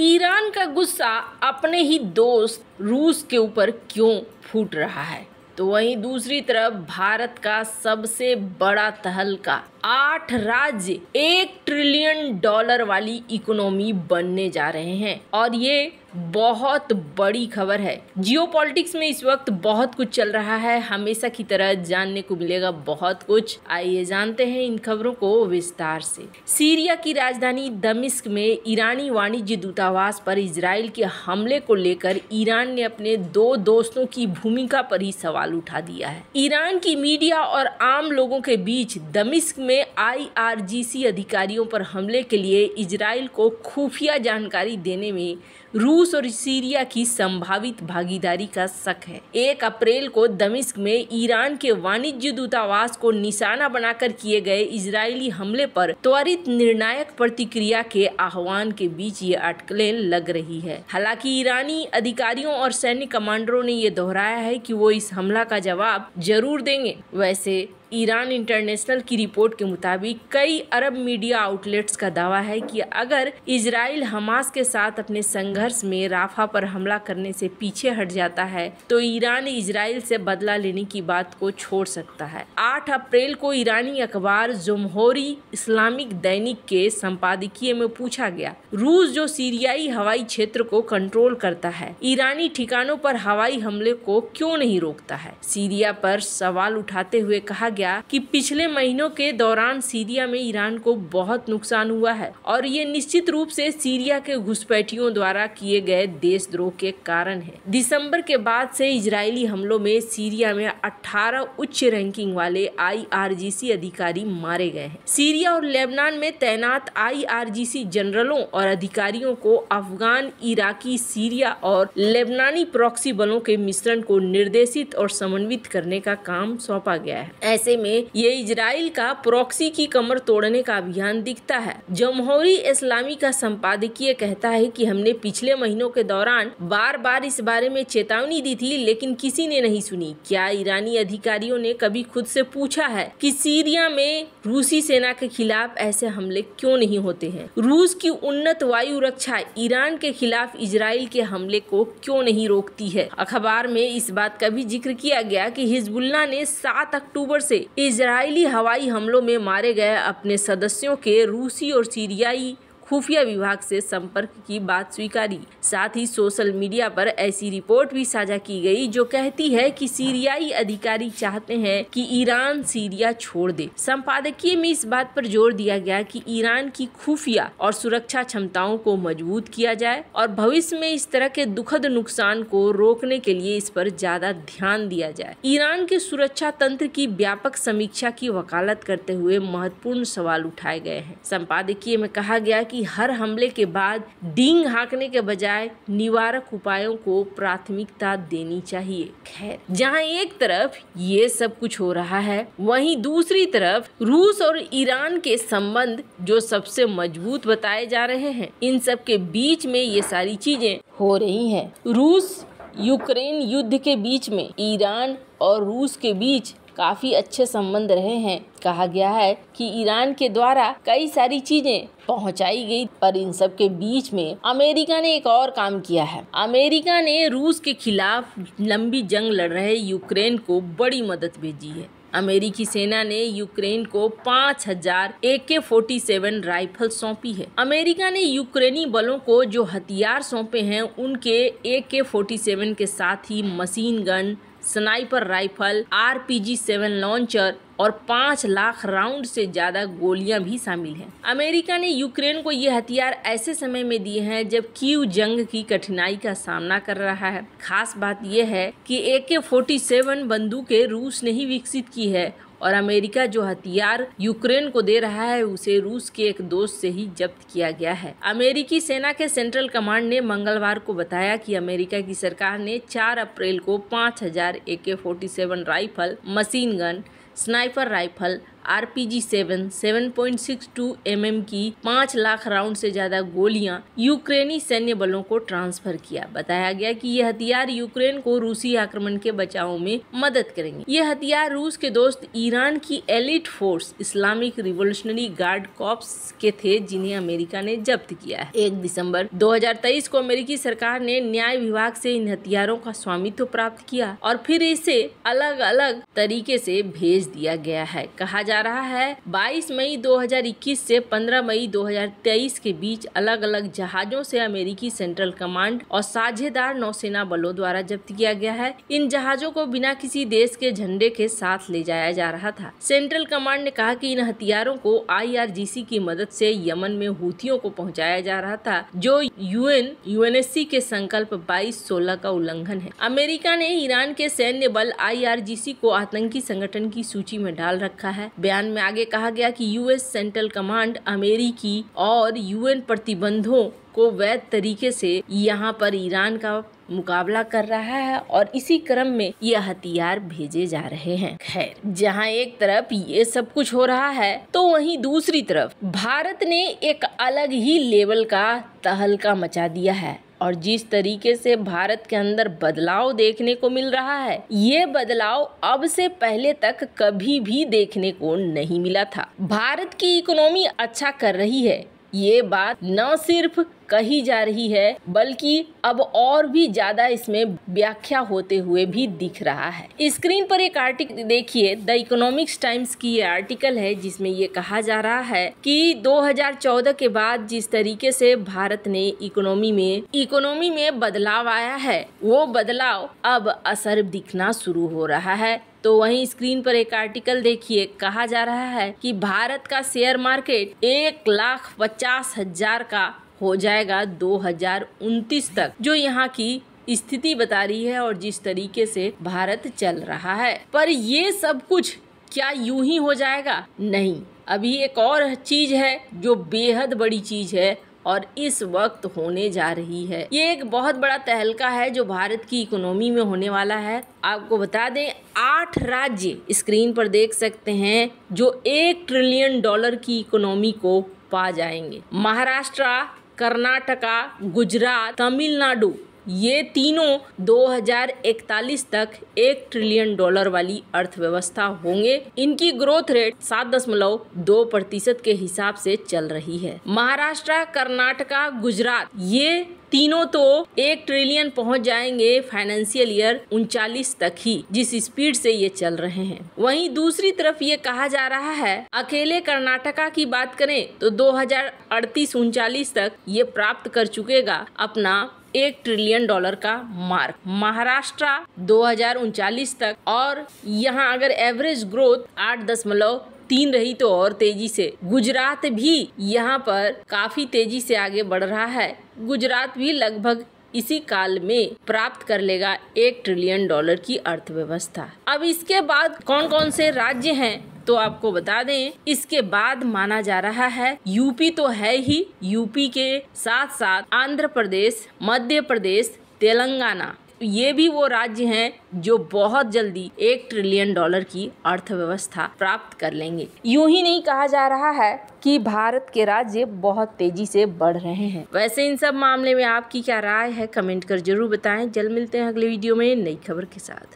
Iran का गुस्सा अपने ही दोस्त रूस के ऊपर क्यों फूट रहा है तो वहीं दूसरी तरफ भारत का सबसे बड़ा तहलका आठ राज्य एक ट्रिलियन डॉलर वाली इकोनॉमी बनने जा रहे हैं और ये बहुत बड़ी खबर है जियोपॉलिटिक्स में इस वक्त बहुत कुछ चल रहा है हमेशा की तरह जानने को मिलेगा बहुत कुछ आइए जानते हैं इन खबरों को विस्तार से सीरिया की राजधानी दमिश्क में ईरानी वाणिज्य दूतावास पर इसराइल के हमले को लेकर ईरान ने अपने दो दोस्तों की भूमिका पर ही सवाल उठा दिया है ईरान की मीडिया और आम लोगों के बीच दमिश्क में में आईआरजीसी अधिकारियों पर हमले के लिए इजराइल को खुफिया जानकारी देने में रूस और सीरिया की संभावित भागीदारी का शक है एक अप्रैल को दमिश्क में ईरान के वाणिज्य दूतावास को निशाना बनाकर किए गए इजरायली हमले पर त्वरित निर्णायक प्रतिक्रिया के आह्वान के बीच ये अटकलें लग रही है हालांकि ईरानी अधिकारियों और सैन्य कमांडरों ने ये दोहराया है कि वो इस हमला का जवाब जरूर देंगे वैसे ईरान इंटरनेशनल की रिपोर्ट के मुताबिक कई अरब मीडिया आउटलेट्स का दावा है कि अगर इसराइल हमास के साथ अपने संघर्ष संघर्ष में राफा पर हमला करने से पीछे हट जाता है तो ईरान इसराइल से बदला लेने की बात को छोड़ सकता है आठ अप्रैल को ईरानी अखबार जमहूरी इस्लामिक दैनिक के संपादकीय में पूछा गया रूस जो सीरियाई हवाई क्षेत्र को कंट्रोल करता है ईरानी ठिकानों पर हवाई हमले को क्यों नहीं रोकता है सीरिया पर सवाल उठाते हुए कहा गया कि पिछले महीनों के दौरान सीरिया में ईरान को बहुत नुकसान हुआ है और ये निश्चित रूप से सीरिया के घुसपैठियों द्वारा द्वारा किए गए देशद्रोह के कारण है दिसंबर के बाद से इजरायली हमलों में सीरिया में 18 उच्च रैंकिंग वाले आईआरजीसी अधिकारी मारे गए हैं सीरिया और लेबनान में तैनात आईआरजीसी जनरलों और अधिकारियों को अफगान इराकी सीरिया और लेबनानी प्रॉक्सी बलों के मिश्रण को निर्देशित और समन्वित करने का काम सौंपा गया है ऐसे में ये इसराइल का प्रॉक्सी की कमर तोड़ने का अभियान दिखता है जमहूरी इस्लामी का संपादकीय कहता है कि हमने पिछले पिछले महीनों के दौरान बार बार इस बारे में चेतावनी दी थी लेकिन किसी ने नहीं सुनी क्या ईरानी अधिकारियों ने कभी खुद से पूछा है कि सीरिया में रूसी सेना के खिलाफ ऐसे हमले क्यों नहीं होते हैं रूस की उन्नत वायु रक्षा ईरान के खिलाफ इसराइल के हमले को क्यों नहीं रोकती है अखबार में इस बात का भी जिक्र किया गया कि हिजबुल्ला ने 7 अक्टूबर से इजरायली हवाई हमलों में मारे गए अपने सदस्यों के रूसी और सीरियाई खुफिया विभाग से संपर्क की बात स्वीकारी साथ ही सोशल मीडिया पर ऐसी रिपोर्ट भी साझा की गई जो कहती है कि सीरियाई अधिकारी चाहते हैं कि ईरान सीरिया छोड़ दे संपादकीय में इस बात पर जोर दिया गया कि ईरान की खुफिया और सुरक्षा क्षमताओं को मजबूत किया जाए और भविष्य में इस तरह के दुखद नुकसान को रोकने के लिए इस पर ज्यादा ध्यान दिया जाए ईरान के सुरक्षा तंत्र की व्यापक समीक्षा की वकालत करते हुए महत्वपूर्ण सवाल उठाए गए हैं संपादकीय में कहा गया कि कि हर हमले के बाद डींग हाँकने के बजाय निवारक उपायों को प्राथमिकता देनी चाहिए खैर जहाँ एक तरफ ये सब कुछ हो रहा है वहीं दूसरी तरफ रूस और ईरान के संबंध जो सबसे मजबूत बताए जा रहे हैं इन सब के बीच में ये सारी चीजें हो रही हैं रूस यूक्रेन युद्ध के बीच में ईरान और रूस के बीच काफ़ी अच्छे संबंध रहे हैं कहा गया है कि ईरान के द्वारा कई सारी चीजें पहुंचाई गई पर इन सब के बीच में अमेरिका ने एक और काम किया है अमेरिका ने रूस के खिलाफ लंबी जंग लड़ रहे यूक्रेन को बड़ी मदद भेजी है अमेरिकी सेना ने यूक्रेन को पाँच हजार A K forty seven rifle सौंपी है अमेरिका ने यूक्रेनी बलों को जो हथियार सौंपे हैं उनके ए के फोर्टी सेवन के साथ ही machine gun sniper rifle R seven launcher और पाँच लाख राउंड से ज़्यादा गोलियां भी शामिल हैं अमेरिका ने यूक्रेन को ये हथियार ऐसे समय में दिए हैं जब क्यू जंग की कठिनाई का सामना कर रहा है खास बात यह है कि ए के फोर्टी सेवन बंदूकें रूस ने ही विकसित की है और अमेरिका जो हथियार यूक्रेन को दे रहा है उसे रूस के एक दोस्त से ही जब्त किया गया है अमेरिकी सेना के सेंट्रल कमांड ने मंगलवार को बताया कि अमेरिका की सरकार ने 4 अप्रैल को 5000 हजार A K forty rifle machine gun sniper rifle R P G seven seven point six two M M की पाँच लाख राउंड से ज्यादा गोलियां यूक्रेनी सैन्य बलों को ट्रांसफर किया बताया गया कि ये हथियार यूक्रेन को रूसी आक्रमण के बचाव में मदद करेंगे ये हथियार रूस के दोस्त ईरान की elite force Islamic Revolutionary Guard Corps के थे जिन्हें अमेरिका ने जब्त किया है एक दिसंबर 2023 को अमेरिकी सरकार ने न्याय विभाग से इन हथियारों का स्वामित्व प्राप्त किया और फिर इसे अलग अलग तरीके से भेज दिया गया है कहा जा जा रहा है 22 मई 2021 से 15 मई 2023 के बीच अलग अलग जहाजों से अमेरिकी सेंट्रल कमांड और साझेदार नौसेना बलों द्वारा जब्त किया गया है इन जहाजों को बिना किसी देश के झंडे के साथ ले जाया जा रहा था सेंट्रल कमांड ने कहा कि इन हथियारों को आई की मदद से यमन में हूथियों को पहुंचाया जा रहा था जो यूएन यूएनएससी के संकल्प सोलह का उल्लंघन है अमेरिका ने ईरान के सैन्य बल आईआरजीसी को आतंकी संगठन की सूची में डाल रखा है बयान में आगे कहा गया कि यूएस सेंट्रल कमांड अमेरिकी और यूएन प्रतिबंधों को वैध तरीके से यहाँ पर ईरान का मुकाबला कर रहा है और इसी क्रम में ये हथियार भेजे जा रहे हैं खैर जहाँ एक तरफ ये सब कुछ हो रहा है तो वहीं दूसरी तरफ भारत ने एक अलग ही लेवल का तहलका मचा दिया है और जिस तरीके से भारत के अंदर बदलाव देखने को मिल रहा है ये बदलाव अब से पहले तक कभी भी देखने को नहीं मिला था भारत की इकोनॉमी अच्छा कर रही है ये बात न सिर्फ कही जा रही है बल्कि अब और भी ज्यादा इसमें व्याख्या होते हुए भी दिख रहा है स्क्रीन पर एक आर्टिकल देखिए द इकोनॉमिक्स टाइम्स की ये आर्टिकल है जिसमें ये कहा जा रहा है कि 2014 के बाद जिस तरीके से भारत ने इकोनॉमी में इकोनॉमी में बदलाव आया है वो बदलाव अब असर दिखना शुरू हो रहा है तो वहीं स्क्रीन पर एक आर्टिकल देखिए कहा जा रहा है कि भारत का शेयर मार्केट एक लाख पचास हजार का हो जाएगा दो हजार उनतीस तक जो यहाँ की स्थिति बता रही है और जिस तरीके से भारत चल रहा है पर ये सब कुछ क्या यूं ही हो जाएगा नहीं अभी एक और चीज है जो बेहद बड़ी चीज है और इस वक्त होने जा रही है ये एक बहुत बड़ा तहलका है जो भारत की इकोनॉमी में होने वाला है आपको बता दें आठ राज्य स्क्रीन पर देख सकते हैं जो एक ट्रिलियन डॉलर की इकोनॉमी को पा जाएंगे महाराष्ट्र कर्नाटका गुजरात तमिलनाडु ये तीनों 2041 तक एक ट्रिलियन डॉलर वाली अर्थव्यवस्था होंगे इनकी ग्रोथ रेट सात दशमलव दो प्रतिशत के हिसाब से चल रही है महाराष्ट्र कर्नाटका गुजरात ये तीनों तो एक ट्रिलियन पहुंच जाएंगे फाइनेंशियल ईयर उनचालीस तक ही जिस स्पीड से ये चल रहे हैं वहीं दूसरी तरफ ये कहा जा रहा है अकेले कर्नाटका की बात करें तो दो हजार अड़तीस उनचालीस तक ये प्राप्त कर चुकेगा अपना एक ट्रिलियन डॉलर का मार्क महाराष्ट्र दो तक और यहाँ अगर एवरेज ग्रोथ आठ दशमलव तीन रही तो और तेजी से गुजरात भी यहाँ पर काफी तेजी से आगे बढ़ रहा है गुजरात भी लगभग इसी काल में प्राप्त कर लेगा एक ट्रिलियन डॉलर की अर्थव्यवस्था अब इसके बाद कौन कौन से राज्य हैं तो आपको बता दें इसके बाद माना जा रहा है यूपी तो है ही यूपी के साथ साथ आंध्र प्रदेश मध्य प्रदेश तेलंगाना ये भी वो राज्य हैं जो बहुत जल्दी एक ट्रिलियन डॉलर की अर्थव्यवस्था प्राप्त कर लेंगे यूं ही नहीं कहा जा रहा है कि भारत के राज्य बहुत तेजी से बढ़ रहे हैं वैसे इन सब मामले में आपकी क्या राय है कमेंट कर जरूर बताएं जल्द मिलते हैं अगले वीडियो में नई खबर के साथ